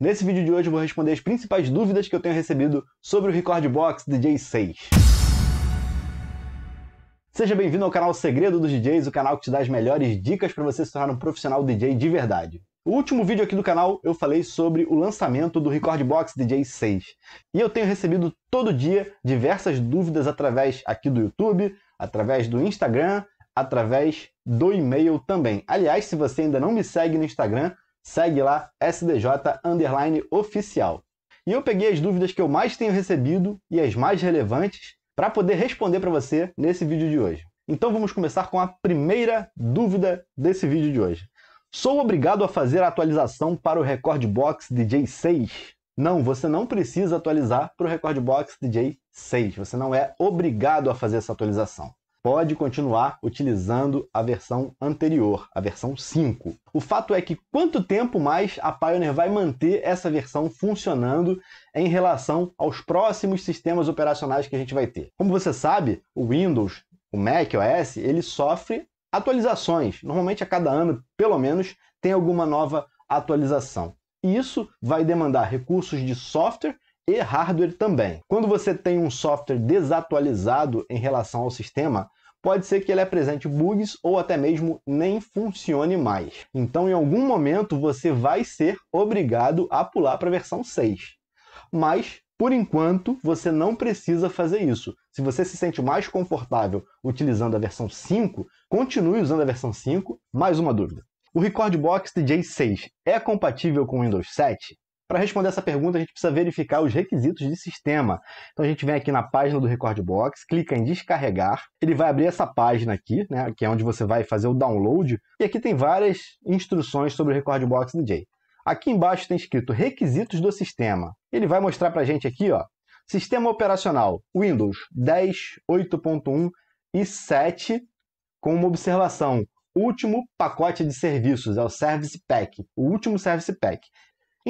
Nesse vídeo de hoje eu vou responder as principais dúvidas que eu tenho recebido sobre o Record Box DJ6. Seja bem-vindo ao canal Segredo dos DJs, o canal que te dá as melhores dicas para você se tornar um profissional DJ de verdade. O último vídeo aqui do canal eu falei sobre o lançamento do Record Box DJ 6. E eu tenho recebido todo dia diversas dúvidas através aqui do YouTube, através do Instagram, através do e-mail também. Aliás, se você ainda não me segue no Instagram, Segue lá, SDJ Underline Oficial. E eu peguei as dúvidas que eu mais tenho recebido e as mais relevantes para poder responder para você nesse vídeo de hoje. Então vamos começar com a primeira dúvida desse vídeo de hoje. Sou obrigado a fazer a atualização para o Record Box DJ6? Não, você não precisa atualizar para o Record Box DJ 6. Você não é obrigado a fazer essa atualização pode continuar utilizando a versão anterior, a versão 5. O fato é que quanto tempo mais a Pioneer vai manter essa versão funcionando em relação aos próximos sistemas operacionais que a gente vai ter? Como você sabe, o Windows, o Mac OS, ele sofre atualizações. Normalmente a cada ano, pelo menos, tem alguma nova atualização. E isso vai demandar recursos de software e hardware também. Quando você tem um software desatualizado em relação ao sistema, pode ser que ele apresente bugs ou até mesmo nem funcione mais. Então, em algum momento, você vai ser obrigado a pular para a versão 6. Mas, por enquanto, você não precisa fazer isso. Se você se sente mais confortável utilizando a versão 5, continue usando a versão 5. Mais uma dúvida. O Record Box DJ 6 é compatível com o Windows 7? Para responder essa pergunta, a gente precisa verificar os requisitos de sistema. Então a gente vem aqui na página do Recordbox, clica em descarregar, ele vai abrir essa página aqui, né, que é onde você vai fazer o download, e aqui tem várias instruções sobre o Recordbox DJ. Aqui embaixo tem escrito requisitos do sistema. Ele vai mostrar para a gente aqui, ó, sistema operacional Windows 10, 8.1 e 7, com uma observação, último pacote de serviços, é o Service Pack, o último Service Pack.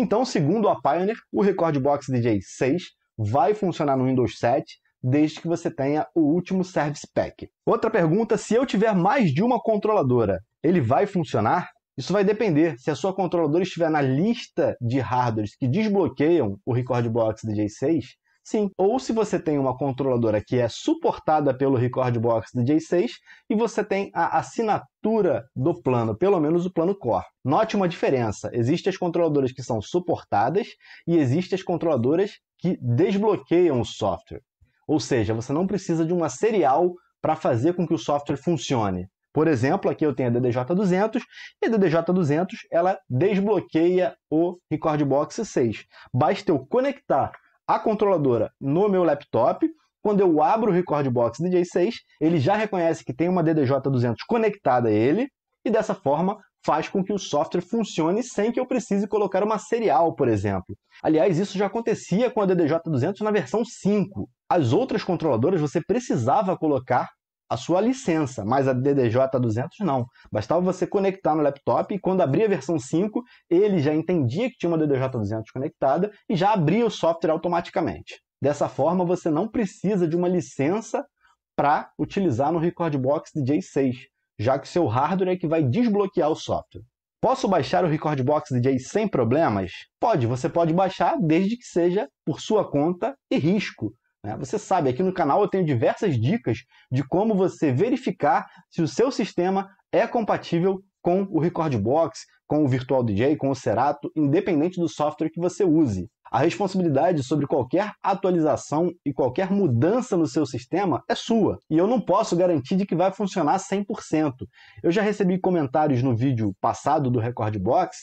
Então, segundo a Pioneer, o Record Box DJ 6 vai funcionar no Windows 7 desde que você tenha o último Service Pack. Outra pergunta, se eu tiver mais de uma controladora, ele vai funcionar? Isso vai depender se a sua controladora estiver na lista de hardwares que desbloqueiam o Record Box DJ 6, sim. Ou se você tem uma controladora que é suportada pelo Record Box DJ6 e você tem a assinatura do plano, pelo menos o plano Core. Note uma diferença: existem as controladoras que são suportadas e existem as controladoras que desbloqueiam o software. Ou seja, você não precisa de uma serial para fazer com que o software funcione. Por exemplo, aqui eu tenho a DDJ200 e a DDJ200 ela desbloqueia o Record Box 6. Basta eu conectar a controladora no meu laptop. Quando eu abro o Record Box DJ6, ele já reconhece que tem uma DDJ200 conectada a ele e dessa forma faz com que o software funcione sem que eu precise colocar uma serial, por exemplo. Aliás, isso já acontecia com a DDJ200 na versão 5. As outras controladoras você precisava colocar a sua licença, mas a DDJ200 não. Bastava você conectar no laptop e quando abria a versão 5, ele já entendia que tinha uma DDJ200 conectada e já abria o software automaticamente. Dessa forma, você não precisa de uma licença para utilizar no Recordbox DJ6, já que o seu hardware é que vai desbloquear o software. Posso baixar o Recordbox DJ sem problemas? Pode, você pode baixar desde que seja por sua conta e risco. Né? Você sabe, aqui no canal eu tenho diversas dicas de como você verificar se o seu sistema é compatível com o Record Box, com o Virtual DJ, com o Serato, independente do software que você use. A responsabilidade sobre qualquer atualização e qualquer mudança no seu sistema é sua, e eu não posso garantir de que vai funcionar 100%. Eu já recebi comentários no vídeo passado do Record Box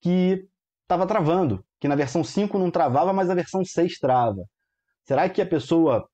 que estava travando, que na versão 5 não travava, mas a versão 6 trava. Será que a pessoa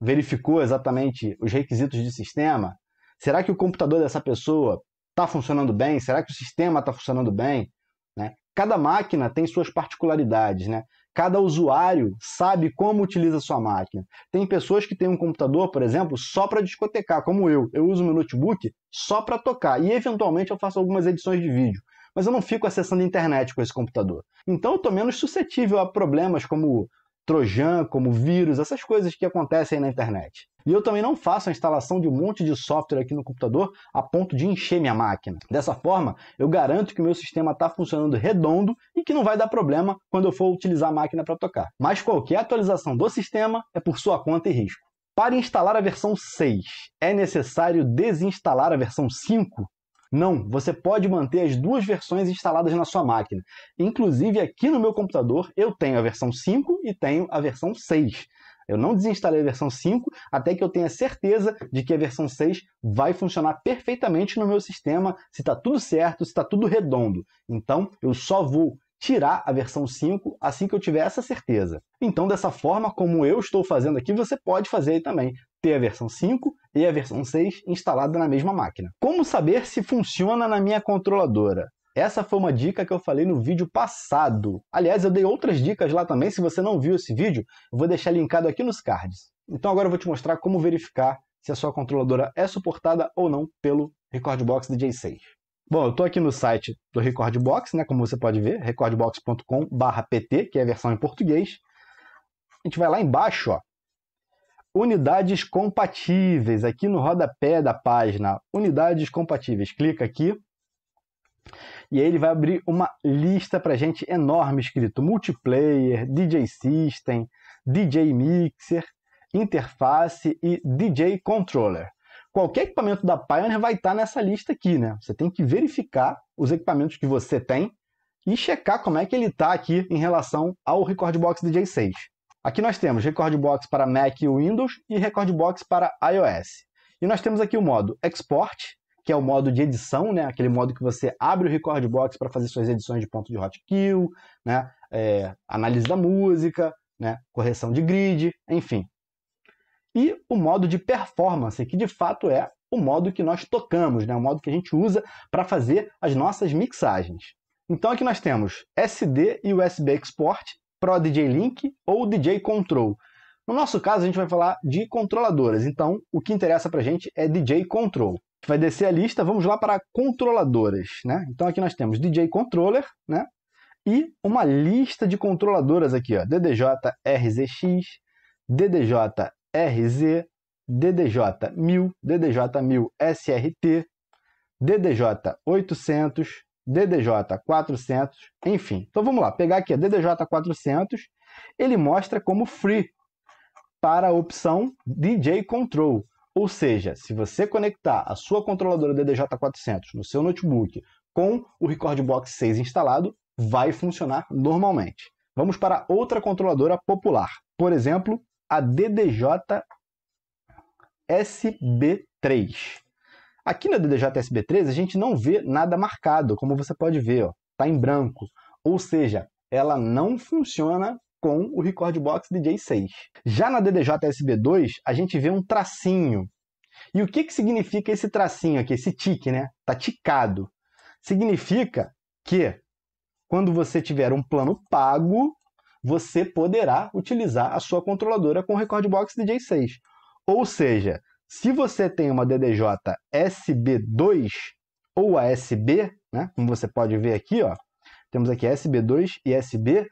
verificou exatamente os requisitos de sistema? Será que o computador dessa pessoa está funcionando bem? Será que o sistema está funcionando bem? Né? Cada máquina tem suas particularidades, né? Cada usuário sabe como utiliza a sua máquina. Tem pessoas que têm um computador, por exemplo, só para discotecar, como eu. Eu uso meu notebook só para tocar e eventualmente eu faço algumas edições de vídeo, mas eu não fico acessando a internet com esse computador. Então eu estou menos suscetível a problemas como trojan, como vírus, essas coisas que acontecem na internet. E eu também não faço a instalação de um monte de software aqui no computador a ponto de encher minha máquina. Dessa forma, eu garanto que o meu sistema está funcionando redondo e que não vai dar problema quando eu for utilizar a máquina para tocar. Mas qualquer atualização do sistema é por sua conta e risco. Para instalar a versão 6, é necessário desinstalar a versão 5? Não, você pode manter as duas versões instaladas na sua máquina. Inclusive, aqui no meu computador, eu tenho a versão 5 e tenho a versão 6. Eu não desinstalei a versão 5 até que eu tenha certeza de que a versão 6 vai funcionar perfeitamente no meu sistema, se está tudo certo, se está tudo redondo. Então, eu só vou tirar a versão 5 assim que eu tiver essa certeza. Então, dessa forma, como eu estou fazendo aqui, você pode fazer também ter a versão 5 e a versão 6 instalada na mesma máquina. Como saber se funciona na minha controladora? Essa foi uma dica que eu falei no vídeo passado. Aliás, eu dei outras dicas lá também. Se você não viu esse vídeo, eu vou deixar linkado aqui nos cards. Então agora eu vou te mostrar como verificar se a sua controladora é suportada ou não pelo Recordbox DJ6. Bom, eu estou aqui no site do Recordbox, né, como você pode ver, recordbox.com/pt, que é a versão em português. A gente vai lá embaixo, ó, Unidades compatíveis, aqui no rodapé da página, unidades compatíveis. Clica aqui e aí ele vai abrir uma lista para gente enorme escrito multiplayer, DJ System, DJ Mixer, interface e DJ Controller. Qualquer equipamento da Pioneer vai estar tá nessa lista aqui, né? Você tem que verificar os equipamentos que você tem e checar como é que ele está aqui em relação ao Record Box DJ 6. Aqui nós temos Record Box para Mac e Windows e Record Box para iOS. E nós temos aqui o modo Export, que é o modo de edição, né? aquele modo que você abre o Record Box para fazer suas edições de ponto de hotkill, né? É, análise da música, né? correção de grid, enfim. E o modo de performance, que de fato é o modo que nós tocamos, né? o modo que a gente usa para fazer as nossas mixagens. Então aqui nós temos SD e USB Export, Pro DJ Link ou DJ Control. No nosso caso, a gente vai falar de controladoras, então o que interessa para a gente é DJ Control. A gente vai descer a lista, vamos lá para controladoras. Né? Então aqui nós temos DJ Controller né? e uma lista de controladoras aqui, ó, DDJ RZX, DDJ RZ, DDJ 1000, DDJ 1000 SRT, DDJ 800, DDJ 400, enfim. Então vamos lá, pegar aqui a DDJ 400, ele mostra como free para a opção DJ Control. Ou seja, se você conectar a sua controladora DDJ 400 no seu notebook com o Record Box 6 instalado, vai funcionar normalmente. Vamos para outra controladora popular, por exemplo, a DDJ SB3. Aqui na DDJ-SB3 a gente não vê nada marcado, como você pode ver, está em branco. Ou seja, ela não funciona com o Record Box DJ6. Já na DDJ-SB2 a gente vê um tracinho. E o que, que significa esse tracinho aqui, esse tique, né? Tá ticado. Significa que quando você tiver um plano pago, você poderá utilizar a sua controladora com o Record Box DJ6. Ou seja, se você tem uma DDJ SB2 ou a SB, né, como você pode ver aqui, ó, temos aqui SB2 e SB,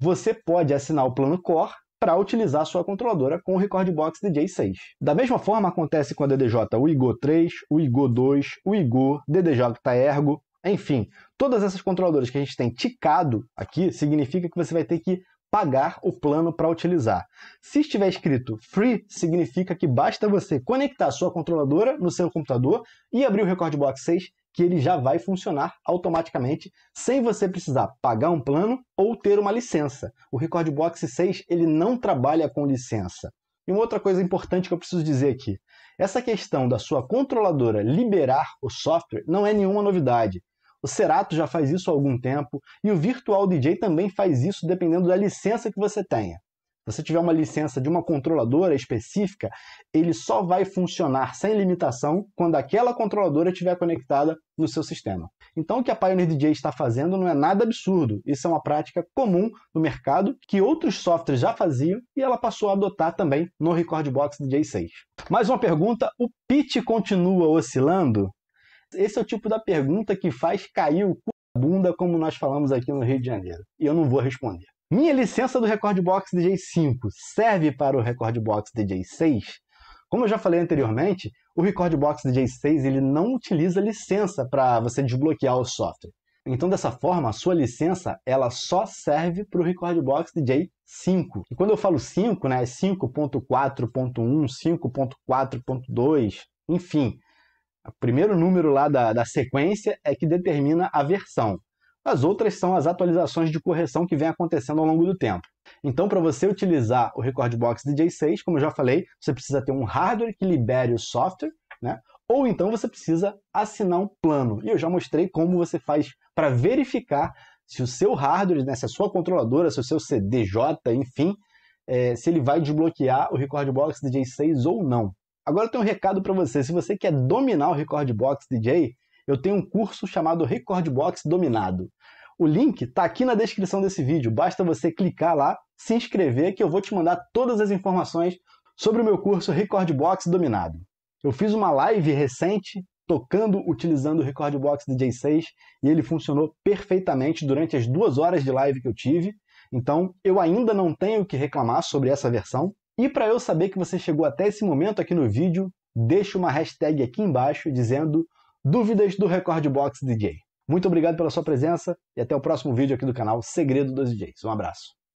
você pode assinar o plano Core para utilizar sua controladora com o Record Box DJ6. Da mesma forma acontece com a DDJ UIGO 3, UIGO 2, UIGO, DDJ tá Ergo, enfim, todas essas controladoras que a gente tem ticado aqui significa que você vai ter que pagar o plano para utilizar. Se estiver escrito free, significa que basta você conectar sua controladora no seu computador e abrir o RecordBox 6, que ele já vai funcionar automaticamente, sem você precisar pagar um plano ou ter uma licença. O RecordBox 6 ele não trabalha com licença. E uma outra coisa importante que eu preciso dizer aqui: essa questão da sua controladora liberar o software não é nenhuma novidade. O Serato já faz isso há algum tempo e o Virtual DJ também faz isso dependendo da licença que você tenha. Se você tiver uma licença de uma controladora específica, ele só vai funcionar sem limitação quando aquela controladora estiver conectada no seu sistema. Então, o que a Pioneer DJ está fazendo não é nada absurdo. Isso é uma prática comum no mercado que outros softwares já faziam e ela passou a adotar também no Record Box DJ 6. Mais uma pergunta: o pitch continua oscilando? Esse é o tipo da pergunta que faz cair o cu da bunda, como nós falamos aqui no Rio de Janeiro. E eu não vou responder. Minha licença do Record Box DJ5 serve para o Record Box DJ6? Como eu já falei anteriormente, o Record Box DJ6 ele não utiliza licença para você desbloquear o software. Então, dessa forma, a sua licença ela só serve para o Record Box DJ 5. E quando eu falo 5, né, é 5.4.1, 5.4.2, enfim, o primeiro número lá da, da sequência é que determina a versão. As outras são as atualizações de correção que vem acontecendo ao longo do tempo. Então, para você utilizar o Record Box DJ6, como eu já falei, você precisa ter um hardware que libere o software, né? ou então você precisa assinar um plano. E eu já mostrei como você faz para verificar se o seu hardware, né, se a sua controladora, se o seu CDJ, enfim, é, se ele vai desbloquear o Record Box DJ6 ou não. Agora eu tenho um recado para você. Se você quer dominar o Record Box DJ, eu tenho um curso chamado Record Box Dominado. O link está aqui na descrição desse vídeo. Basta você clicar lá, se inscrever, que eu vou te mandar todas as informações sobre o meu curso Record Box Dominado. Eu fiz uma live recente tocando utilizando o Record Box DJ 6 e ele funcionou perfeitamente durante as duas horas de live que eu tive. Então eu ainda não tenho o que reclamar sobre essa versão. E para eu saber que você chegou até esse momento aqui no vídeo, deixe uma hashtag aqui embaixo dizendo dúvidas do Record Box DJ. Muito obrigado pela sua presença e até o próximo vídeo aqui do canal Segredo dos DJs. Um abraço.